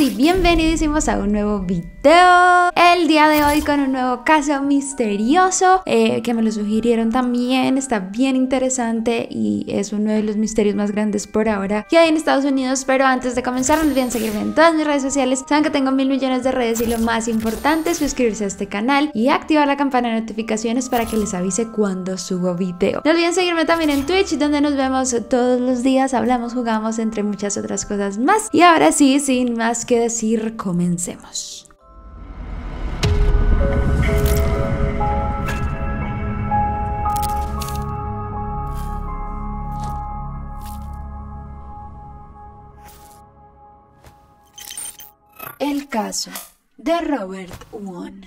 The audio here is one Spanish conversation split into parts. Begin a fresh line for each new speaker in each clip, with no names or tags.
y bienvenidísimos a un nuevo video el día de hoy con un nuevo caso misterioso eh, que me lo sugirieron también, está bien interesante y es uno de los misterios más grandes por ahora que hay en Estados Unidos, pero antes de comenzar no olviden seguirme en todas mis redes sociales, saben que tengo mil millones de redes y lo más importante es suscribirse a este canal y activar la campana de notificaciones para que les avise cuando subo video. No olviden seguirme también en Twitch donde nos vemos todos los días, hablamos, jugamos entre muchas otras cosas más y ahora sí, sin más que decir, comencemos. El caso de Robert won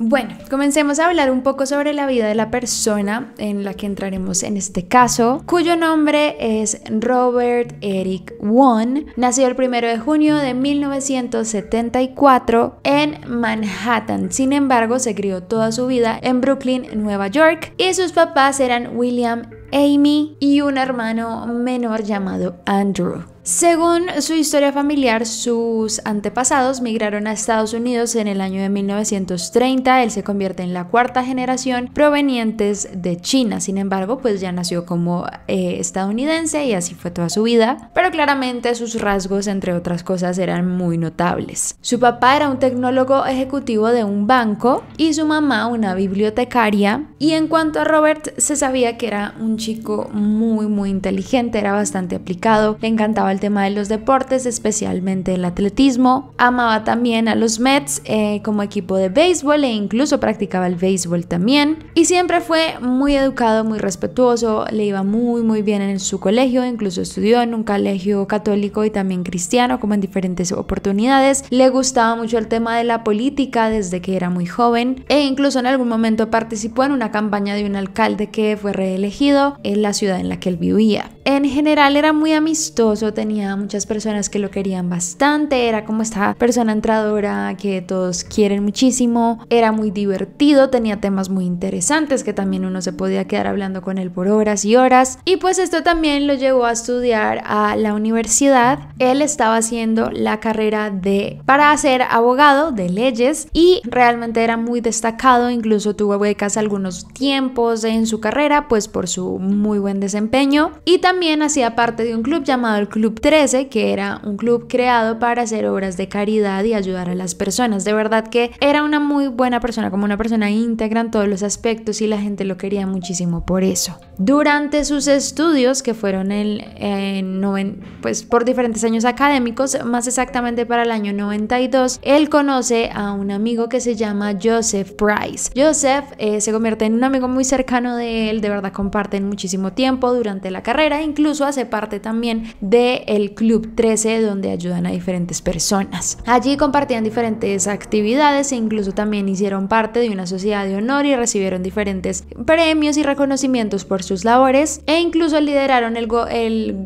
bueno, comencemos a hablar un poco sobre la vida de la persona en la que entraremos en este caso, cuyo nombre es Robert Eric Wong. Nació el 1 de junio de 1974 en Manhattan. Sin embargo, se crió toda su vida en Brooklyn, Nueva York, y sus papás eran William Amy y un hermano menor llamado Andrew. Según su historia familiar, sus antepasados migraron a Estados Unidos en el año de 1930. Él se convierte en la cuarta generación provenientes de China. Sin embargo, pues ya nació como eh, estadounidense y así fue toda su vida. Pero claramente sus rasgos, entre otras cosas, eran muy notables. Su papá era un tecnólogo ejecutivo de un banco y su mamá una bibliotecaria. Y en cuanto a Robert, se sabía que era un chico muy, muy inteligente, era bastante aplicado, le encantaba el tema de los deportes, especialmente el atletismo. Amaba también a los Mets eh, como equipo de béisbol e incluso practicaba el béisbol también. Y siempre fue muy educado, muy respetuoso, le iba muy muy bien en su colegio, incluso estudió en un colegio católico y también cristiano como en diferentes oportunidades. Le gustaba mucho el tema de la política desde que era muy joven e incluso en algún momento participó en una campaña de un alcalde que fue reelegido en la ciudad en la que él vivía en general era muy amistoso, tenía muchas personas que lo querían bastante, era como esta persona entradora que todos quieren muchísimo, era muy divertido, tenía temas muy interesantes que también uno se podía quedar hablando con él por horas y horas. Y pues esto también lo llevó a estudiar a la universidad. Él estaba haciendo la carrera de para ser abogado de leyes y realmente era muy destacado, incluso tuvo becas algunos tiempos en su carrera, pues por su muy buen desempeño. Y también también hacía parte de un club llamado el Club 13, que era un club creado para hacer obras de caridad y ayudar a las personas. De verdad que era una muy buena persona, como una persona íntegra en todos los aspectos y la gente lo quería muchísimo por eso. Durante sus estudios, que fueron el, eh, pues, por diferentes años académicos, más exactamente para el año 92, él conoce a un amigo que se llama Joseph Price. Joseph eh, se convierte en un amigo muy cercano de él, de verdad comparten muchísimo tiempo durante la carrera incluso hace parte también del el Club 13 donde ayudan a diferentes personas. Allí compartían diferentes actividades e incluso también hicieron parte de una sociedad de honor y recibieron diferentes premios y reconocimientos por sus labores e incluso lideraron el,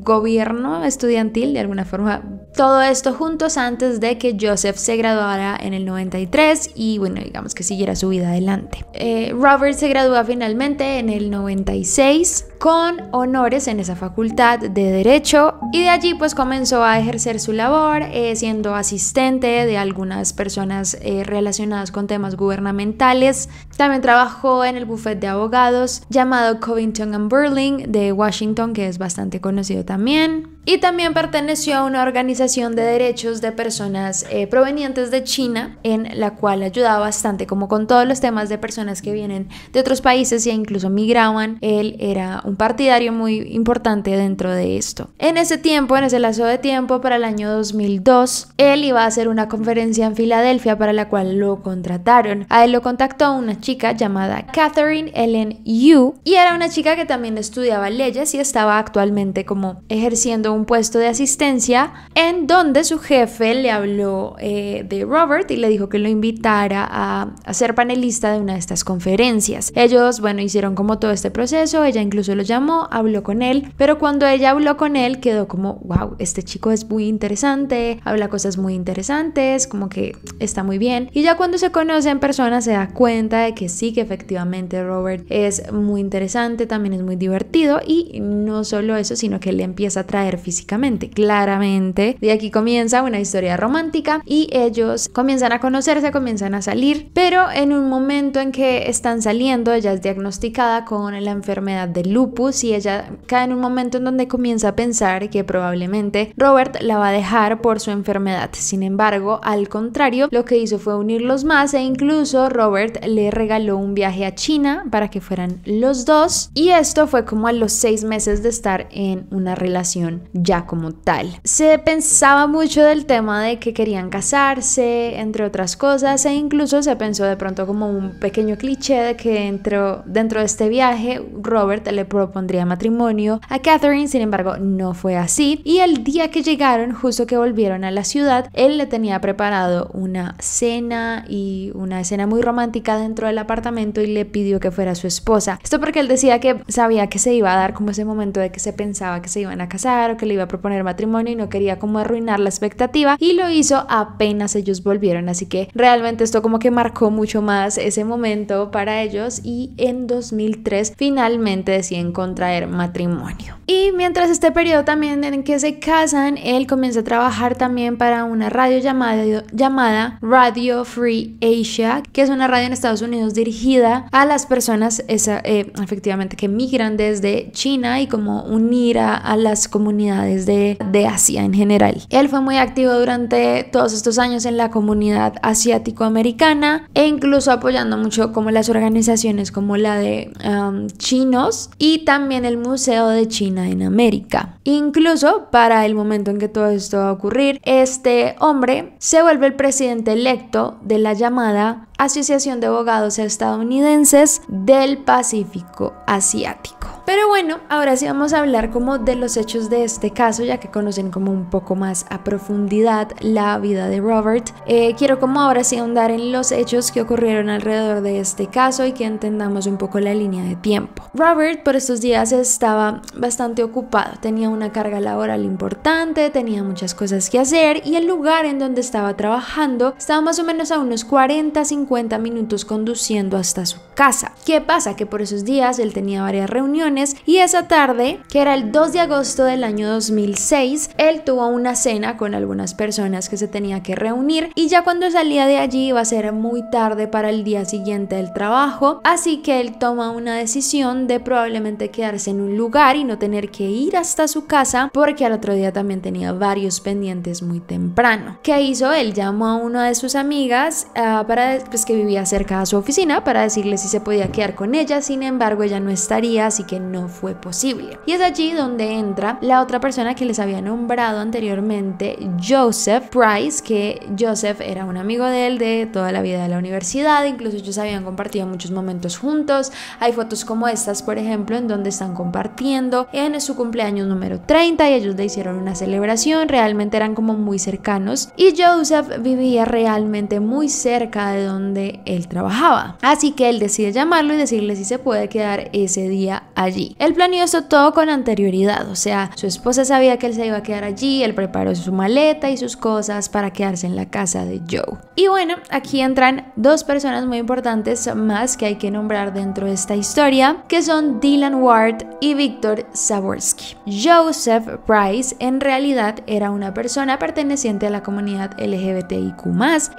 gobierno estudiantil de alguna forma. Todo esto juntos antes de que Joseph se graduara en el 93 y bueno, digamos que siguiera su vida adelante. Eh, Robert se gradúa finalmente en el 96 con honores en esa Facultad de Derecho y de allí pues comenzó a ejercer su labor eh, siendo asistente de algunas personas eh, relacionadas con temas gubernamentales. También trabajó en el bufete de abogados llamado Covington and Burling de Washington que es bastante conocido también y también perteneció a una organización de derechos de personas eh, provenientes de China, en la cual ayudaba bastante, como con todos los temas de personas que vienen de otros países e incluso migraban. Él era un partidario muy importante dentro de esto. En ese tiempo, en ese lazo de tiempo, para el año 2002, él iba a hacer una conferencia en Filadelfia para la cual lo contrataron. A él lo contactó una chica llamada Catherine Ellen Yu y era una chica que también estudiaba leyes y estaba actualmente como ejerciendo un puesto de asistencia en donde su jefe le habló eh, de Robert y le dijo que lo invitara a, a, ser panelista de una de estas conferencias. Ellos, bueno, hicieron como todo este proceso, ella incluso lo llamó, habló con él, pero cuando ella habló con él quedó como, wow, este chico es muy interesante, habla cosas muy interesantes, como que está muy bien. Y ya cuando se conoce en persona se da cuenta de que sí, que efectivamente Robert es muy interesante, también es muy divertido y no solo eso, sino que le empieza a traer físicamente. Claramente, de aquí comienza una historia romántica y ellos comienzan a conocerse, comienzan a salir, pero en un momento en que están saliendo, ella es diagnosticada con la enfermedad de lupus y ella cae en un momento en donde comienza a pensar que probablemente Robert la va a dejar por su enfermedad. Sin embargo, al contrario, lo que hizo fue unirlos más e incluso Robert le regaló un viaje a China para que fueran los dos y esto fue como a los seis meses de estar en una relación ya como tal. Se pensaba mucho del tema de que querían casarse, entre otras cosas, e incluso se pensó de pronto como un pequeño cliché de que dentro, dentro de este viaje Robert le propondría matrimonio a Catherine, sin embargo no fue así, y el día que llegaron, justo que volvieron a la ciudad, él le tenía preparado una cena y una escena muy romántica dentro del apartamento y le pidió que fuera su esposa. Esto porque él decía que sabía que se iba a dar como ese momento de que se pensaba que se iban a casar le iba a proponer matrimonio y no quería como arruinar la expectativa y lo hizo apenas ellos volvieron. Así que realmente esto como que marcó mucho más ese momento para ellos y en 2003 finalmente deciden contraer matrimonio. Y mientras este periodo también en que se casan, él comienza a trabajar también para una radio llamada, Radio Free Asia, que es una radio en Estados Unidos dirigida a las personas esa, eh, efectivamente que migran desde China y como unir a las comunidades desde de, Asia en general. Él fue muy activo durante todos estos años en la comunidad asiático-americana e incluso apoyando mucho como las organizaciones como la de um, chinos y también el Museo de China en América. Incluso para el momento en que todo esto va a ocurrir, este hombre se vuelve el presidente electo de la llamada Asociación de Abogados Estadounidenses del Pacífico Asiático. Pero bueno, ahora sí vamos a hablar como de los hechos de este caso, ya que conocen como un poco más a profundidad la vida de Robert. Eh, quiero como ahora sí ahondar en los hechos que ocurrieron alrededor de este caso y que entendamos un poco la línea de tiempo. Robert por estos días estaba bastante ocupado, tenía una carga laboral importante, tenía muchas cosas que hacer y el lugar en donde estaba trabajando estaba más o menos a unos 40, 50 minutos conduciendo hasta su casa. ¿Qué pasa? Que por esos días él tenía varias reuniones y esa tarde, que era el 2 de agosto del año 2006, él tuvo una cena con algunas personas que se tenía que reunir y ya cuando salía de allí iba a ser muy tarde para el día siguiente del trabajo, así que él toma una decisión de probablemente quedarse en un lugar y no tener que ir hasta su casa porque al otro día también tenía varios pendientes muy temprano. ¿Qué hizo? Él llamó a una de sus amigas ah, para pues, que vivía cerca a su oficina para decirle si se podía quedar con ella, sin embargo ella no estaría, así que no fue posible. Y es allí donde entra la otra persona que les había nombrado anteriormente, Joseph Price, que Joseph era un amigo de él de toda la vida de la universidad, incluso ellos habían compartido muchos momentos juntos, hay fotos como estas, por ejemplo, en donde están compartiendo, en su cumpleaños número 30 y ellos le hicieron una celebración, realmente eran como muy cercanos y Joseph vivía realmente muy cerca de donde donde él trabajaba. Así que él decide llamarlo y decirle si se puede quedar ese día allí. Él planeó esto todo con anterioridad, o sea, su esposa sabía que él se iba a quedar allí, él preparó su maleta y sus cosas para quedarse en la casa de Joe. Y bueno, aquí entran dos personas muy importantes más que hay que nombrar dentro de esta historia, que son Dylan Ward y Victor Saborski. Joseph Price en realidad era una persona perteneciente a la comunidad LGBTIQ+,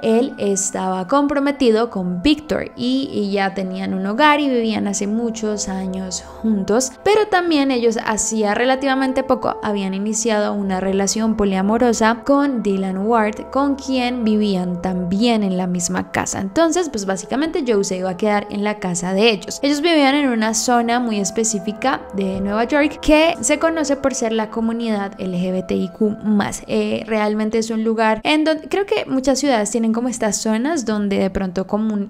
él estaba comprometido con Victor y, ya tenían un hogar y vivían hace muchos años juntos, pero también ellos hacía relativamente poco habían iniciado una relación poliamorosa con Dylan Ward, con quien vivían también en la misma casa. Entonces, pues básicamente Joe se iba a quedar en la casa de ellos. Ellos vivían en una zona muy específica de Nueva York que se conoce por ser la comunidad LGBTIQ más. Eh, realmente es un lugar en donde creo que muchas ciudades tienen como estas zonas donde de pronto pronto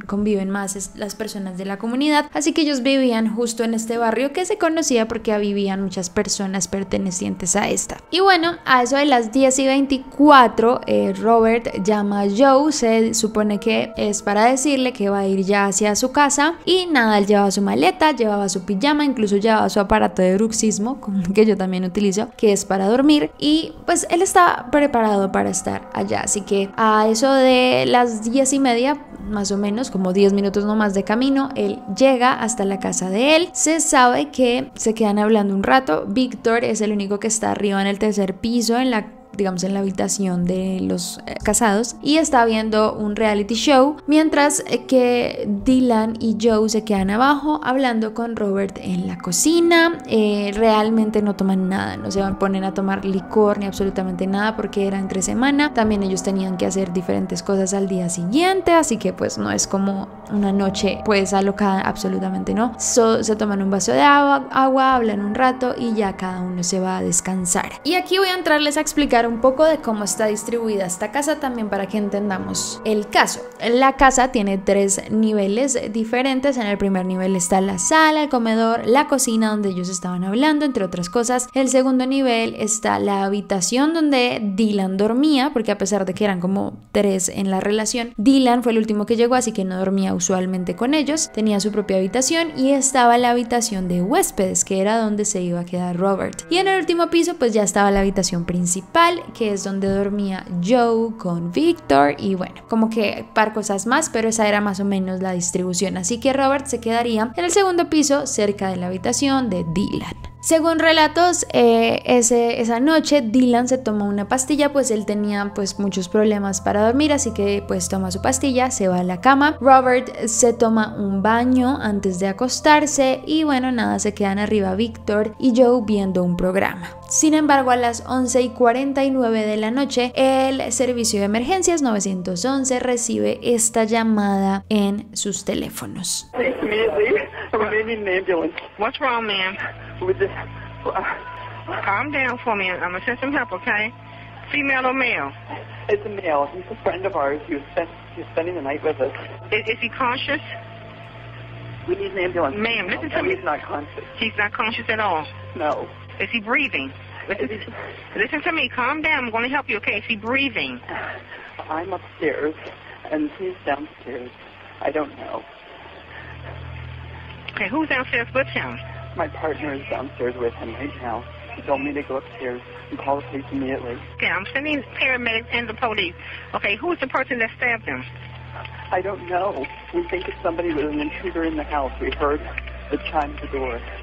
conviven más las personas de la comunidad. Así que ellos vivían justo en este barrio que se conocía porque vivían muchas personas pertenecientes a esta. Y bueno, a eso de las 10 y 24, eh, Robert llama a Joe, se supone que es para decirle que va a ir ya hacia su casa y nada, él llevaba su maleta, llevaba su pijama, incluso llevaba su aparato de bruxismo, que yo también utilizo, que es para dormir y pues él está preparado para estar allá, así que a eso de las 10 y media más o menos como 10 minutos nomás de camino, él llega hasta la casa de él, se sabe que se quedan hablando un rato, Víctor es el único que está arriba en el tercer piso, en la digamos, en la habitación de los eh, casados y está viendo un reality show, mientras eh, que Dylan y Joe se quedan abajo hablando con Robert en la cocina. Eh, realmente no toman nada, no se ponen a a tomar licor ni absolutamente nada porque era entre semana. También ellos tenían que hacer diferentes cosas al día siguiente, así que pues no es como una noche pues alocada, absolutamente no. se toman un vaso de agua, hablan un rato y ya cada uno se va a descansar. Y aquí voy a entrarles a explicar un poco de cómo está distribuida esta casa también para que entendamos el caso. La casa tiene tres niveles diferentes. En el primer nivel está la sala, el comedor, la cocina donde ellos estaban hablando, entre otras cosas. El segundo nivel está la habitación donde Dylan dormía, porque a pesar de que eran como tres en la relación, Dylan fue el último que llegó, así que no dormía usualmente con ellos. Tenía su propia habitación y estaba la habitación de huéspedes, que era donde se iba a quedar Robert. Y en el último piso pues ya estaba la habitación principal que es donde dormía Joe con Victor y bueno, como que par cosas más, pero esa era más o menos la distribución. Así que Robert se quedaría en el segundo piso cerca de la habitación de Dylan. Según relatos, eh, esa noche Dylan se toma una pastilla, pues él tenía pues muchos problemas para dormir, así que pues toma su pastilla, se va a la cama. Robert se toma un baño antes de acostarse y bueno, nada, se quedan arriba Víctor y Joe viendo un programa. Sin embargo, a las 11 y 49 de la noche, el servicio de emergencias 911 recibe esta llamada en sus teléfonos. with this. Calm down for me. I'm gonna send some help, okay? Female or male? It's a male. He's a friend of ours. spent, he's spending the night with us. Is, is he conscious? We need an ambulance. Ma'am, listen no, to me. He's not conscious. He's not conscious at all. No. Is he breathing? Listen, listen to me. Calm down. I'm going to help you. Okay. Is he breathing? I'm upstairs, and he's downstairs. I don't know. Okay, who's downstairs with him? My partner is downstairs with him right now. He told me to go upstairs and call the police immediately. Okay, I'm sending paramedics and the police. Okay, who's the person that stabbed him? I don't know. We think it's somebody with an intruder in the house. We heard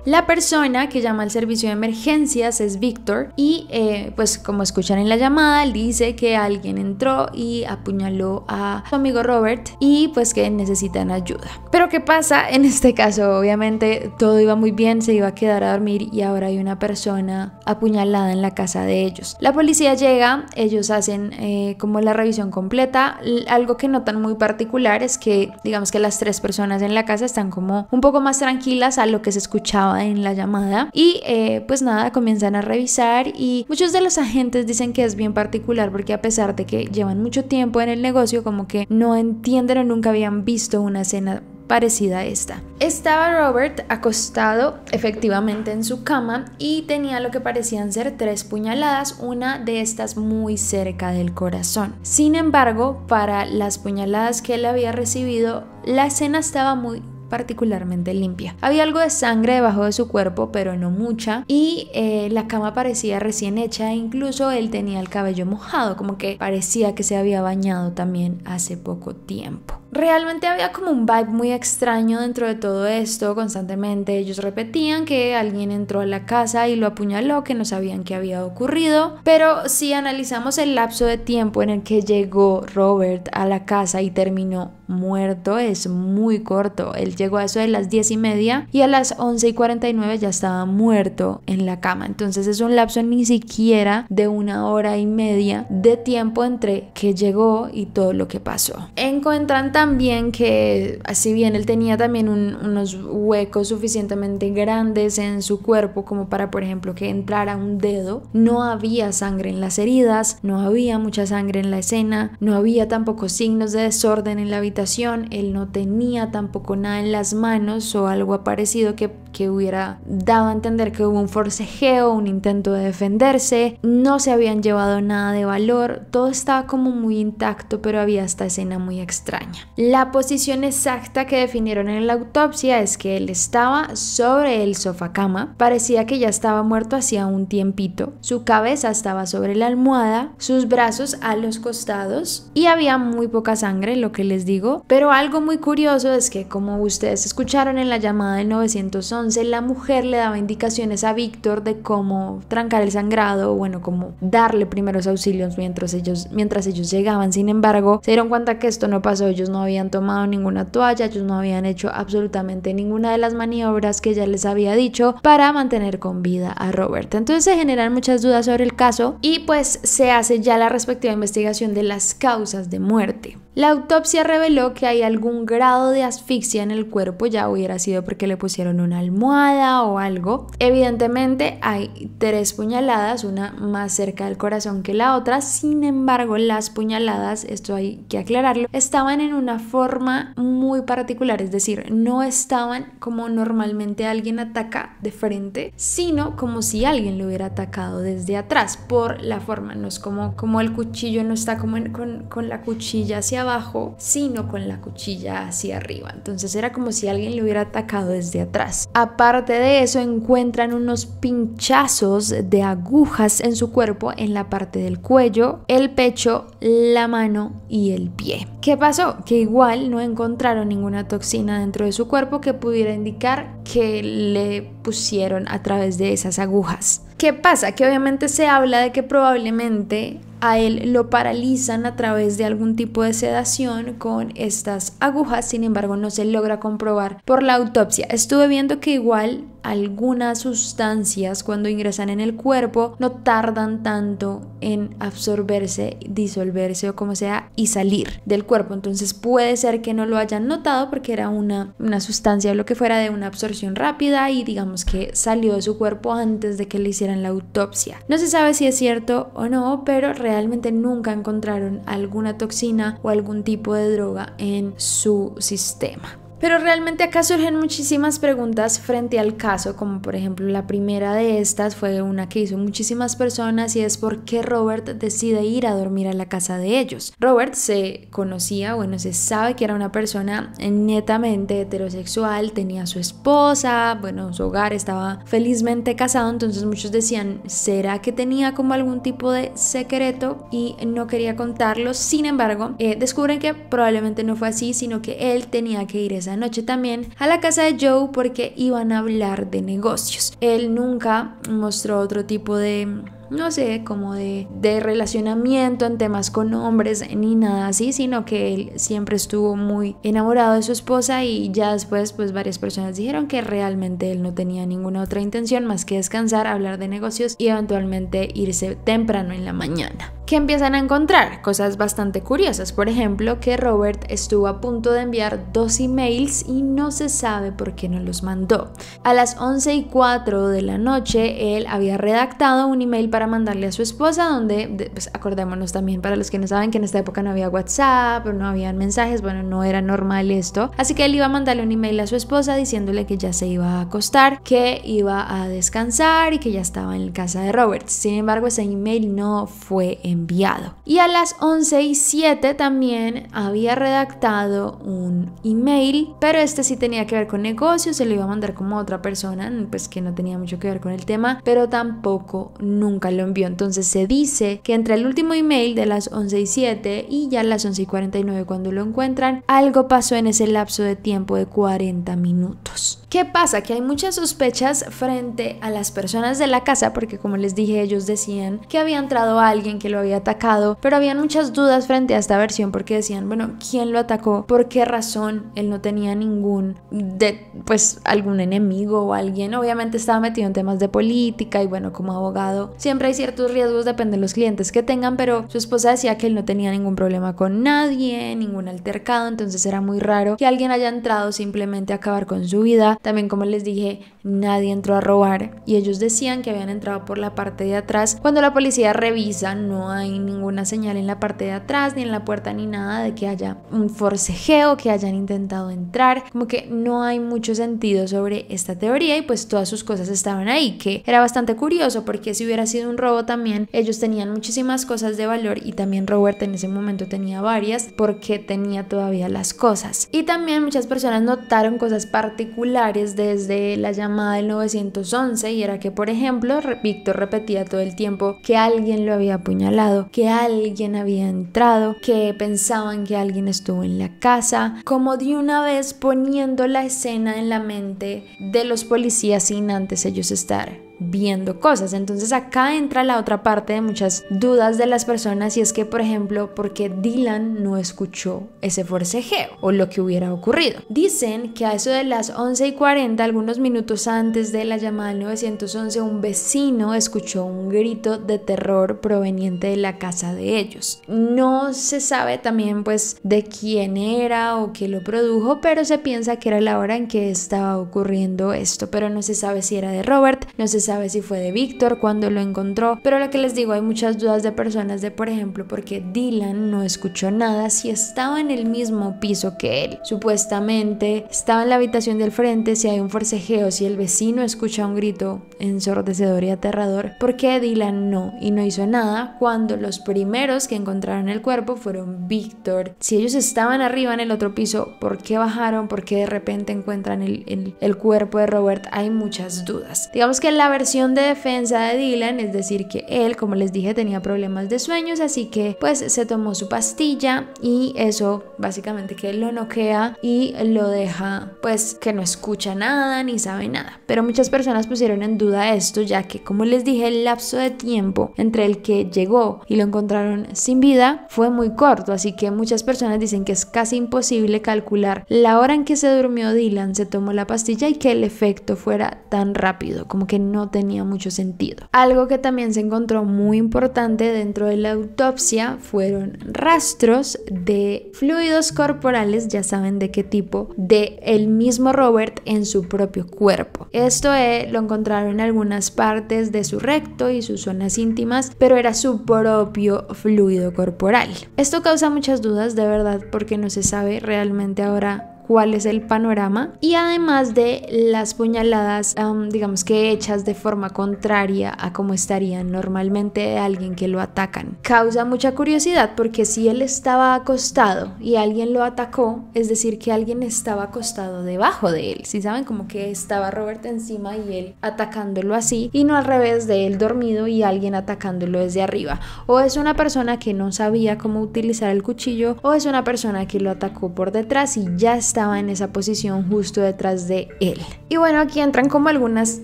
La persona que llama al servicio de emergencias es Víctor y eh, pues como escuchan en la llamada, dice que alguien entró y apuñaló a su amigo Robert y pues que necesitan ayuda. Pero ¿qué pasa en este caso? Obviamente todo iba muy bien, se iba a quedar a dormir y ahora hay una persona apuñalada en la casa de ellos. La policía llega, ellos hacen eh, como la revisión completa. Algo que notan muy particular es que digamos que las tres personas en la casa están como un poco más tranquilas a lo que se escuchaba en la llamada y eh, pues nada, comienzan a revisar y muchos de los agentes dicen que es bien particular porque a pesar de que llevan mucho tiempo en el negocio como que no entienden o nunca habían visto una escena parecida a esta. Estaba Robert acostado efectivamente en su cama y tenía lo que parecían ser tres puñaladas, una de estas muy cerca del corazón. Sin embargo, para las puñaladas que él había recibido, la escena estaba muy particularmente limpia. Había algo de sangre debajo de su cuerpo, pero no mucha, y eh, la cama parecía recién hecha, e incluso él tenía el cabello mojado, como que parecía que se había bañado también hace poco tiempo realmente había como un vibe muy extraño dentro de todo esto constantemente. Ellos repetían que alguien entró a la casa y lo apuñaló, que no sabían qué había ocurrido. Pero si analizamos el lapso de tiempo en el que llegó Robert a la casa y terminó muerto, es muy corto. Él llegó a eso de las 10 y media y a las 11 y 49 ya estaba muerto en la cama. Entonces es un lapso ni siquiera de una hora y media de tiempo entre que llegó y todo lo que pasó. Encuentran también que, así bien él tenía también unos huecos suficientemente grandes en su cuerpo como para, por ejemplo, que entrara un dedo, no había sangre en las heridas, no había mucha sangre en la escena, no había tampoco signos de desorden en la habitación, él no tenía tampoco nada en las manos o algo parecido que, que hubiera dado a entender que hubo un forcejeo, un intento de defenderse, no se habían llevado nada de valor, todo estaba como muy intacto, pero había esta escena muy extraña. La posición exacta que definieron en la autopsia es que él estaba sobre el sofacama, parecía que ya estaba muerto hacía un tiempito, su cabeza estaba sobre la almohada, sus brazos a los costados y había muy poca sangre, lo que les digo, pero algo muy curioso es que como ustedes escucharon en la llamada del 911, la mujer le daba indicaciones a Víctor de cómo trancar el sangrado, bueno, cómo darle primeros auxilios mientras ellos, mientras ellos llegaban, sin embargo, se dieron cuenta que esto no pasó, ellos no habían tomado ninguna toalla, ellos no habían hecho absolutamente ninguna de las maniobras que ya les había dicho para mantener con vida a Robert. Entonces se generan muchas dudas sobre el caso y pues se hace ya la respectiva investigación de las causas de muerte. La autopsia reveló que hay algún grado de asfixia en el cuerpo, ya hubiera sido porque le pusieron una almohada o algo. Evidentemente hay tres puñaladas, una más cerca del corazón que la otra, sin embargo las puñaladas, esto hay que aclararlo, estaban en una forma muy particular, es decir, no estaban como normalmente alguien ataca de frente, sino como si alguien lo hubiera atacado desde atrás por la forma, no es como, como el cuchillo no está como con, con la cuchilla hacia abajo, sino con la cuchilla hacia arriba. Entonces era como si alguien le hubiera atacado desde atrás. Aparte de eso, encuentran unos pinchazos de agujas en su cuerpo, en la parte del cuello, el pecho, la mano y el pie. ¿Qué pasó? Que igual no encontraron ninguna toxina dentro de su cuerpo que pudiera indicar que le pusieron a través de esas agujas. ¿Qué pasa? Que obviamente se habla de que probablemente a él lo paralizan a través de algún tipo de sedación con estas agujas, sin embargo no se logra comprobar por la autopsia. Estuve viendo que igual algunas sustancias cuando ingresan en el cuerpo no tardan tanto en absorberse, disolverse o como sea y salir del cuerpo. Entonces puede ser que no lo hayan notado porque era una, sustancia o lo que fuera de una absorción rápida y digamos que salió de su cuerpo antes de que le hicieran la autopsia. No se sabe si es cierto o no, pero realmente nunca encontraron alguna toxina o algún tipo de droga en su sistema. Pero realmente acá surgen muchísimas preguntas frente al caso, como por ejemplo la primera de estas fue una que hizo muchísimas personas y es por qué Robert decide ir a dormir a la casa de ellos. Robert se conocía, bueno, se sabe que era una persona netamente heterosexual, tenía su esposa, bueno, su hogar estaba felizmente casado, entonces muchos decían, ¿será que tenía como algún tipo de secreto y no quería contarlo? Sin embargo, eh, descubren que probablemente no fue así, sino que él tenía que ir esa noche también a la casa de Joe porque iban a hablar de negocios. Él nunca mostró otro tipo de no sé, como de, de, relacionamiento en temas con hombres ni nada así, sino que él siempre estuvo muy enamorado de su esposa y ya después pues varias personas dijeron que realmente él no tenía ninguna otra intención más que descansar, hablar de negocios y eventualmente irse temprano en la mañana que empiezan a encontrar cosas bastante curiosas. Por ejemplo, que Robert estuvo a punto de enviar dos emails y no se sabe por qué no los mandó. A las 11 y 4 de la noche, él había redactado un email para mandarle a su esposa, donde, pues acordémonos también para los que no saben que en esta época no había WhatsApp, no habían mensajes, bueno, no era normal esto. Así que él iba a mandarle un email a su esposa diciéndole que ya se iba a acostar, que iba a descansar y que ya estaba en casa de Robert. Sin embargo, ese email no fue enviado enviado. Y a las 11 y 7 también había redactado un email, pero este sí tenía que ver con negocios, se lo iba a mandar como a otra persona, pues que no tenía mucho que ver con el tema, pero tampoco nunca lo envió. Entonces se dice que entre el último email de las 11 y 7 y ya las 11 y 49 cuando lo encuentran, algo pasó en ese lapso de tiempo de 40 minutos. ¿Qué pasa? Que hay muchas sospechas frente a las personas de la casa, porque como les dije, ellos decían que había entrado alguien que lo había atacado, pero habían muchas dudas frente a esta versión porque decían, bueno, ¿quién lo atacó? ¿Por qué razón? Él no tenía ningún, de, pues, algún enemigo o alguien. Obviamente estaba metido en temas de política y bueno, como abogado, siempre hay ciertos riesgos, depende de los clientes que tengan, pero su esposa decía que él no tenía ningún problema con nadie, ningún altercado, entonces era muy raro que alguien haya entrado simplemente a acabar con su vida también como les dije, nadie entró a robar y ellos decían que habían entrado por la parte de atrás. Cuando la policía revisa, no hay ninguna señal en la parte de atrás, ni en la puerta, ni nada de que haya un forcejeo, que hayan intentado entrar. Como que no hay mucho sentido sobre esta teoría y pues todas sus cosas estaban ahí, que era bastante curioso porque si hubiera sido un robo también, ellos tenían muchísimas cosas de valor y también Roberta en ese momento tenía varias porque tenía todavía las cosas. Y también muchas personas notaron cosas particulares desde la llamada del 911 y era que, por ejemplo, Víctor repetía todo el tiempo que alguien lo había apuñalado, que alguien había entrado, que pensaban que alguien estuvo en la casa, como de una vez poniendo la escena en la mente de los policías sin antes ellos estar viendo cosas. Entonces acá entra la otra parte de muchas dudas de las personas y es que, por ejemplo, porque Dylan no escuchó ese forcejeo o lo que hubiera ocurrido. Dicen que a eso de las 11 y 40, algunos minutos antes de la llamada 911, un vecino escuchó un grito de terror proveniente de la casa de ellos. No se sabe también pues de quién era o qué lo produjo, pero se piensa que era la hora en que estaba ocurriendo esto, pero no se sabe si era de Robert, no se sabe si fue de Víctor, cuando lo encontró, pero lo que les digo, hay muchas dudas de personas de, por ejemplo, porque Dylan no escuchó nada si estaba en el mismo piso que él. Supuestamente estaba en la habitación del frente, si hay un forcejeo, si el vecino escucha un grito ensordecedor y aterrador, ¿por qué Dylan no? Y no hizo nada cuando los primeros que encontraron el cuerpo fueron Víctor. Si ellos estaban arriba en el otro piso, ¿por qué bajaron? ¿Por qué de repente encuentran el, el cuerpo de Robert? Hay muchas dudas. Digamos que la versión de defensa de Dylan, es decir, que él, como les dije, tenía problemas de sueños, así que pues se tomó su pastilla y eso básicamente que lo noquea y lo deja pues que no escucha nada ni sabe nada. Pero muchas personas pusieron en duda esto, ya que como les dije, el lapso de tiempo entre el que llegó y lo encontraron sin vida fue muy corto, así que muchas personas dicen que es casi imposible calcular la hora en que se durmió Dylan, se tomó la pastilla y que el efecto fuera tan rápido, como que no tenía mucho sentido. Algo que también se encontró muy importante dentro de la autopsia fueron rastros de fluidos corporales, ya saben de qué tipo, de el mismo Robert en su propio cuerpo. Esto eh, lo encontraron en algunas partes de su recto y sus zonas íntimas, pero era su propio fluido corporal. Esto causa muchas dudas de verdad porque no se sabe realmente ahora cuál es el panorama y además de las puñaladas, digamos que hechas de forma contraria a como estarían normalmente alguien que lo atacan. Causa mucha curiosidad porque si él estaba acostado y alguien lo atacó, es decir, que alguien estaba acostado debajo de él, si saben como que estaba Robert encima y él atacándolo así y no al revés de él dormido y alguien atacándolo desde arriba. O es una persona que no sabía cómo utilizar el cuchillo o es una persona que lo atacó por detrás y ya está estaba en esa posición justo detrás de él. Y bueno, aquí entran como algunas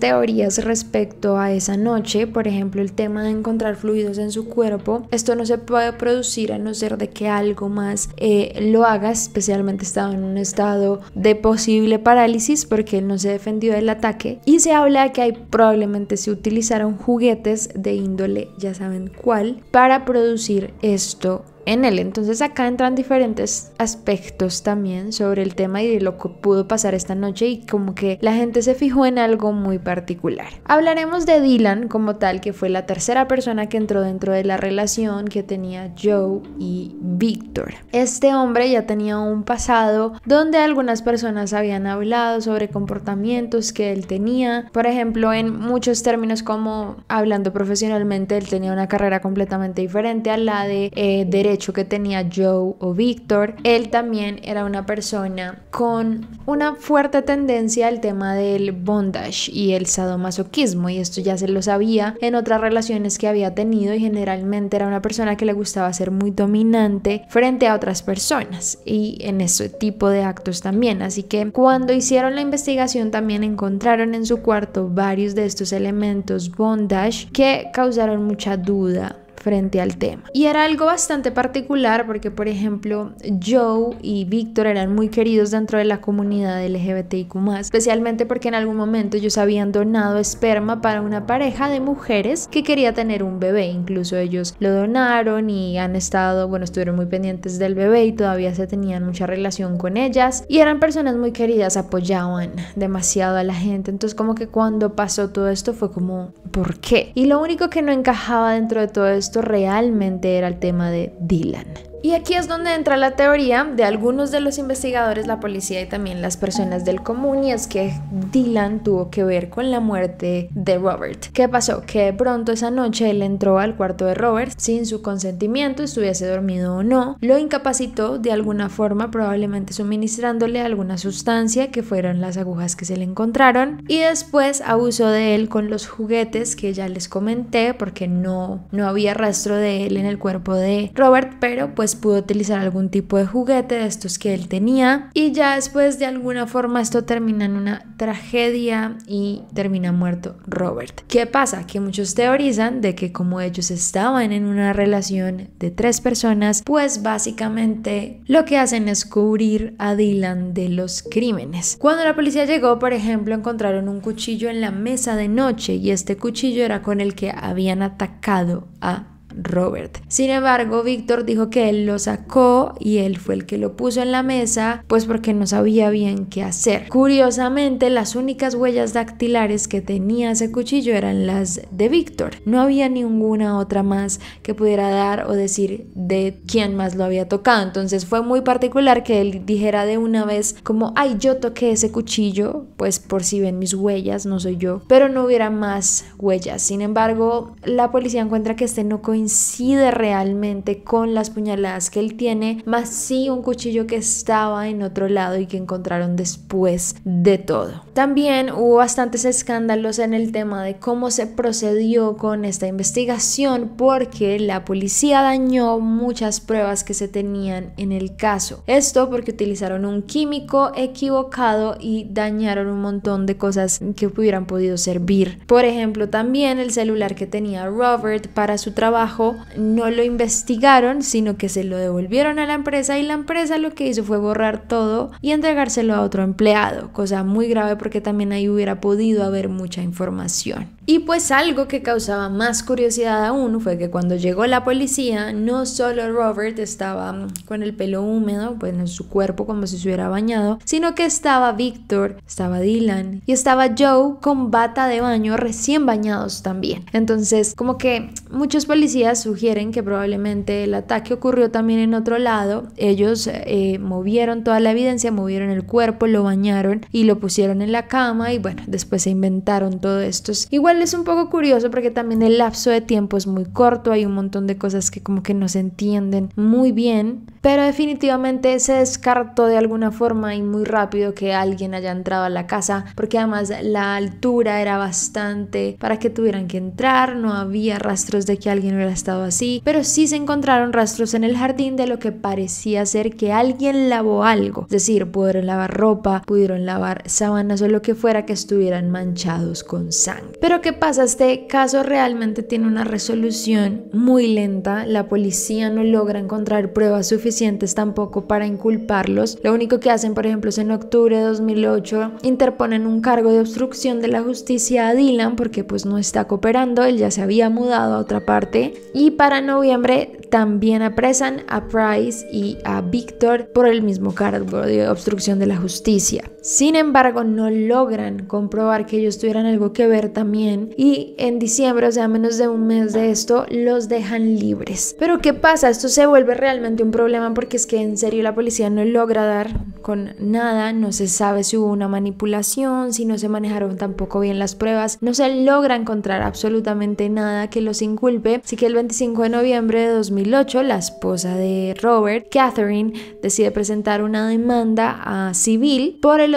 teorías respecto a esa noche, por ejemplo el tema de encontrar fluidos en su cuerpo. Esto no se puede producir a no ser de que algo más eh, lo haga, especialmente estaba en un estado de posible parálisis porque él no se defendió del ataque. Y se habla de que probablemente se utilizaron juguetes de índole, ya saben cuál, para producir esto en él. Entonces acá entran diferentes aspectos también sobre el tema y de lo que pudo pasar esta noche y como que la gente se fijó en algo muy particular. Hablaremos de Dylan como tal, que fue la tercera persona que entró dentro de la relación que tenía Joe y Víctor. Este hombre ya tenía un pasado donde algunas personas habían hablado sobre comportamientos que él tenía, por ejemplo, en muchos términos como hablando profesionalmente, él tenía una carrera completamente diferente a la de eh, derecho que tenía Joe o Víctor. Él también era una persona con una fuerte tendencia al tema del bondage y el sadomasoquismo y esto ya se lo sabía en otras relaciones que había tenido y generalmente era una persona que le gustaba ser muy dominante frente a otras personas y en ese tipo de actos también. Así que cuando hicieron la investigación también encontraron en su cuarto varios de estos elementos bondage que causaron mucha duda frente al tema. Y era algo bastante particular porque, por ejemplo, Joe y Víctor eran muy queridos dentro de la comunidad LGBTIQ, especialmente porque en algún momento ellos habían donado esperma para una pareja de mujeres que quería tener un bebé. Incluso ellos lo donaron y han estado, bueno, estuvieron muy pendientes del bebé y todavía se tenían mucha relación con ellas. Y eran personas muy queridas, apoyaban demasiado a la gente. Entonces, como que cuando pasó todo esto fue como, ¿por qué? Y lo único que no encajaba dentro de todo esto realmente era el tema de Dylan. Y aquí es donde entra la teoría de algunos de los investigadores, la policía y también las personas del común, y es que Dylan tuvo que ver con la muerte de Robert. ¿Qué pasó? Que de pronto esa noche él entró al cuarto de Robert sin su consentimiento, estuviese dormido o no, lo incapacitó de alguna forma, probablemente suministrándole alguna sustancia que fueron las agujas que se le encontraron, y después abusó de él con los juguetes que ya les comenté porque no, no había rastro de él en el cuerpo de Robert, pero pues pues pudo utilizar algún tipo de juguete de estos que él tenía y ya después de alguna forma esto termina en una tragedia y termina muerto Robert. ¿Qué pasa? Que muchos teorizan de que como ellos estaban en una relación de tres personas, pues básicamente lo que hacen es cubrir a Dylan de los crímenes. Cuando la policía llegó, por ejemplo, encontraron un cuchillo en la mesa de noche y este cuchillo era con el que habían atacado a Robert. Sin embargo, Víctor dijo que él lo sacó y él fue el que lo puso en la mesa, pues porque no sabía bien qué hacer. Curiosamente, las únicas huellas dactilares que tenía ese cuchillo eran las de Víctor. No había ninguna otra más que pudiera dar o decir de quién más lo había tocado. Entonces fue muy particular que él dijera de una vez como, ay, yo toqué ese cuchillo, pues por si ven mis huellas, no soy yo. Pero no hubiera más huellas. Sin embargo, la policía encuentra que este no coincide Coincide realmente con las puñaladas que él tiene, más sí un cuchillo que estaba en otro lado y que encontraron después de todo. También hubo bastantes escándalos en el tema de cómo se procedió con esta investigación porque la policía dañó muchas pruebas que se tenían en el caso. Esto porque utilizaron un químico equivocado y dañaron un montón de cosas que hubieran podido servir. Por ejemplo, también el celular que tenía Robert para su trabajo no lo investigaron, sino que se lo devolvieron a la empresa y la empresa lo que hizo fue borrar todo y entregárselo a otro empleado, cosa muy grave porque también ahí hubiera podido haber mucha información. Y pues algo que causaba más curiosidad aún fue que cuando llegó la policía, no solo Robert estaba con el pelo húmedo, pues en su cuerpo como si se hubiera bañado, sino que estaba Victor, estaba Dylan y estaba Joe con bata de baño recién bañados también. Entonces, como que Muchos policías sugieren que probablemente el ataque ocurrió también en otro lado. Ellos eh, movieron toda la evidencia, movieron el cuerpo, lo bañaron y lo pusieron en la cama y bueno, después se inventaron todo esto. Igual es un poco curioso porque también el lapso de tiempo es muy corto, hay un montón de cosas que como que no se entienden muy bien, pero definitivamente se descartó de alguna forma y muy rápido que alguien haya entrado a la casa porque además la altura era bastante para que tuvieran que entrar, no había rastro de que alguien hubiera estado así, pero sí se encontraron rastros en el jardín de lo que parecía ser que alguien lavó algo. Es decir, pudieron lavar ropa, pudieron lavar sábanas o lo que fuera que estuvieran manchados con sangre. Pero ¿qué pasa? Este caso realmente tiene una resolución muy lenta. La policía no logra encontrar pruebas suficientes tampoco para inculparlos. Lo único que hacen, por ejemplo, es en octubre de 2008 interponen un cargo de obstrucción de la justicia a Dylan porque pues no está cooperando, él ya se había mudado a otra parte. Y para noviembre también apresan a Price y a Victor por el mismo cargo de obstrucción de la justicia. Sin embargo, no logran comprobar que ellos tuvieran algo que ver también y en diciembre, o sea, menos de un mes de esto, los dejan libres. Pero ¿qué pasa? Esto se vuelve realmente un problema porque es que en serio la policía no logra dar con nada, no se sabe si hubo una manipulación, si no se manejaron tampoco bien las pruebas, no se logra encontrar absolutamente nada que los Sí Así que el 25 de noviembre de 2008, la esposa de Robert, Catherine, decide presentar una demanda a civil por el,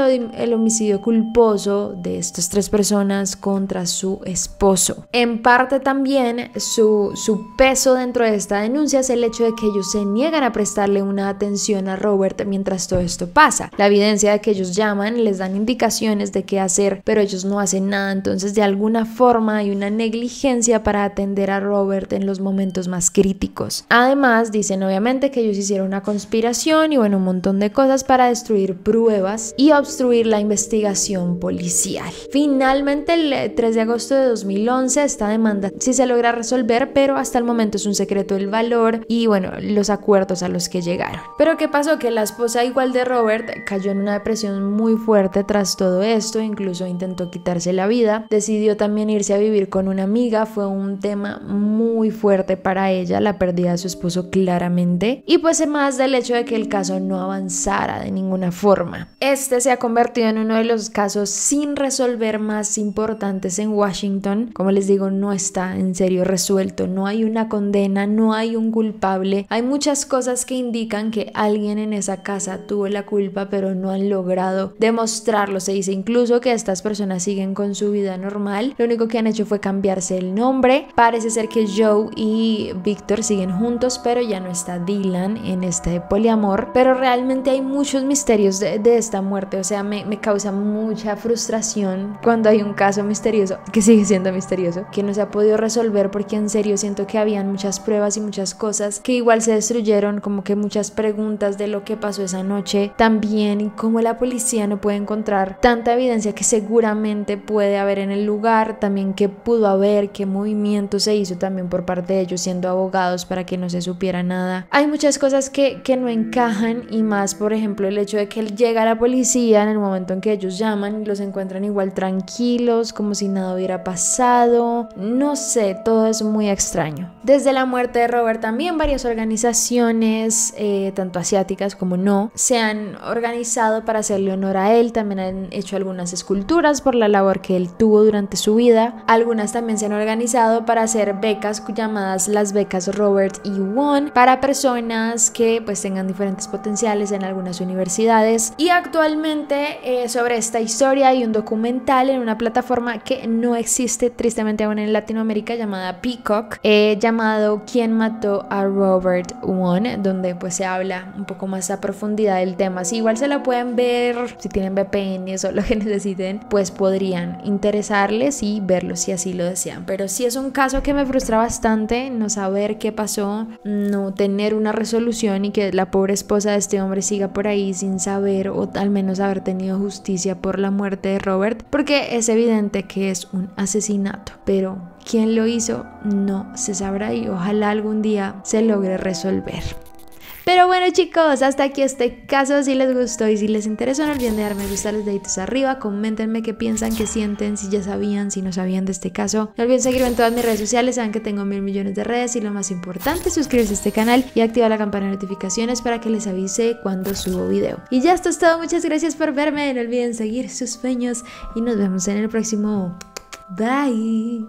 homicidio culposo de estas tres personas contra su esposo. En parte también su, su peso dentro de esta denuncia es el hecho de que ellos se niegan a prestarle una atención a Robert mientras todo esto pasa. La evidencia de que ellos llaman les dan indicaciones de qué hacer, pero ellos no hacen nada. Entonces, de alguna forma hay una negligencia para atender a Robert en los momentos más críticos. Además, dicen obviamente que ellos hicieron una conspiración y bueno, un montón de cosas para destruir pruebas y obstruir la investigación policial. Finalmente, el 3 eh, de agosto de 2011, esta demanda sí se logra resolver, pero hasta el momento es un secreto el valor y bueno, los acuerdos a los que llegaron. Pero ¿qué pasó? Que la esposa igual de Robert cayó en una depresión muy fuerte tras todo esto, incluso intentó quitarse la vida, decidió también irse a vivir con una amiga, fue un tema muy fuerte para ella, la pérdida de su esposo claramente, y pues más del hecho de que el caso no avanzara de ninguna forma. Este se ha convertido en uno de los casos sin resolver más importantes en Washington. Como les digo, no está en serio resuelto, no hay una condena, no hay un culpable, hay muchas cosas que indican que alguien en esa casa tuvo la culpa, pero no han logrado demostrarlo. Se dice incluso que estas personas siguen con su vida normal, lo único que han hecho fue cambiarse el nombre, parece ser que Joe y Víctor siguen juntos, pero ya no está Dylan en este poliamor. Pero realmente hay muchos misterios de, de esta muerte, o sea, me, me, causa mucha frustración cuando hay un caso misterioso, que sigue siendo misterioso, que no se ha podido resolver porque en serio siento que habían muchas pruebas y muchas cosas que igual se destruyeron, como que muchas preguntas de lo que pasó esa noche, también cómo la policía no puede encontrar tanta evidencia que seguramente puede haber en el lugar, también qué pudo haber, qué movimientos se hizo también por parte de ellos siendo abogados para que no se supiera nada. Hay muchas cosas que, que no encajan y más, por ejemplo, el hecho de que él llega a la policía en el momento en que ellos llaman y los encuentran igual tranquilos, como si nada hubiera pasado. No sé, todo es muy extraño. Desde la muerte de Robert también varias organizaciones, eh, tanto asiáticas como no, se han organizado para hacerle honor a él. También han hecho algunas esculturas por la labor que él tuvo durante su vida. Algunas también se han organizado para hacer becas llamadas las becas Robert y One para personas que pues tengan diferentes potenciales en algunas universidades y actualmente eh, sobre esta historia hay un documental en una plataforma que no existe tristemente aún en Latinoamérica llamada Peacock eh, llamado ¿Quién mató a Robert One? donde pues se habla un poco más a profundidad del tema si igual se lo pueden ver si tienen VPN y eso lo que necesiten pues podrían interesarles y verlo si así lo desean pero si es un caso que me frustra bastante no saber qué pasó, no tener una resolución y que la pobre esposa de este hombre siga por ahí sin saber o al menos haber tenido justicia por la muerte de Robert, porque es evidente que es un asesinato, pero quién lo hizo no se sabrá y ojalá algún día se logre resolver. Pero bueno chicos, hasta aquí este caso, si les gustó y si les interesó no olviden de darme gusta, los deditos arriba, coméntenme qué piensan, qué sienten, si ya sabían, si no sabían de este caso. No olviden seguirme en todas mis redes sociales, saben que tengo mil millones de redes y lo más importante es suscribirse a este canal y activar la campana de notificaciones para que les avise cuando subo video. Y ya esto es todo, muchas gracias por verme, no olviden seguir sus sueños y nos vemos en el próximo. Bye.